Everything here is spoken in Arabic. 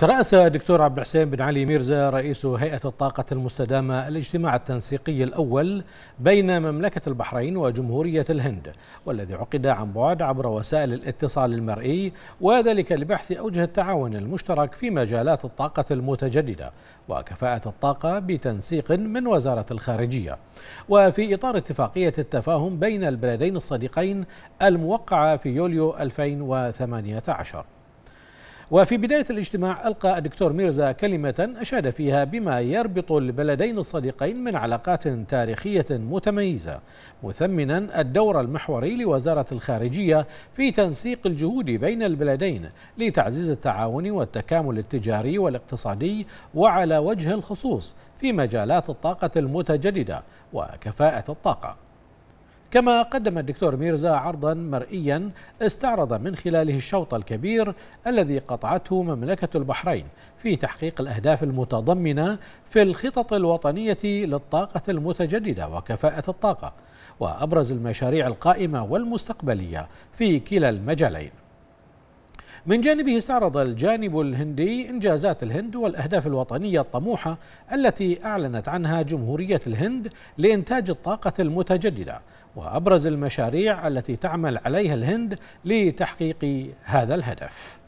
ترأس دكتور عبد الحسين بن علي ميرزا رئيس هيئة الطاقة المستدامة الاجتماع التنسيقي الأول بين مملكة البحرين وجمهورية الهند والذي عقد عن بعد عبر وسائل الاتصال المرئي وذلك لبحث أوجه التعاون المشترك في مجالات الطاقة المتجددة وكفاءة الطاقة بتنسيق من وزارة الخارجية وفي إطار اتفاقية التفاهم بين البلدين الصديقين الموقعة في يوليو 2018 وفي بداية الاجتماع ألقى الدكتور ميرزا كلمة أشاد فيها بما يربط البلدين الصديقين من علاقات تاريخية متميزة مثمنا الدور المحوري لوزارة الخارجية في تنسيق الجهود بين البلدين لتعزيز التعاون والتكامل التجاري والاقتصادي وعلى وجه الخصوص في مجالات الطاقة المتجددة وكفاءة الطاقة كما قدم الدكتور ميرزا عرضا مرئيا استعرض من خلاله الشوط الكبير الذي قطعته مملكة البحرين في تحقيق الأهداف المتضمنة في الخطط الوطنية للطاقة المتجددة وكفاءة الطاقة وأبرز المشاريع القائمة والمستقبلية في كلا المجالين من جانبه استعرض الجانب الهندي إنجازات الهند والأهداف الوطنية الطموحة التي أعلنت عنها جمهورية الهند لإنتاج الطاقة المتجددة وأبرز المشاريع التي تعمل عليها الهند لتحقيق هذا الهدف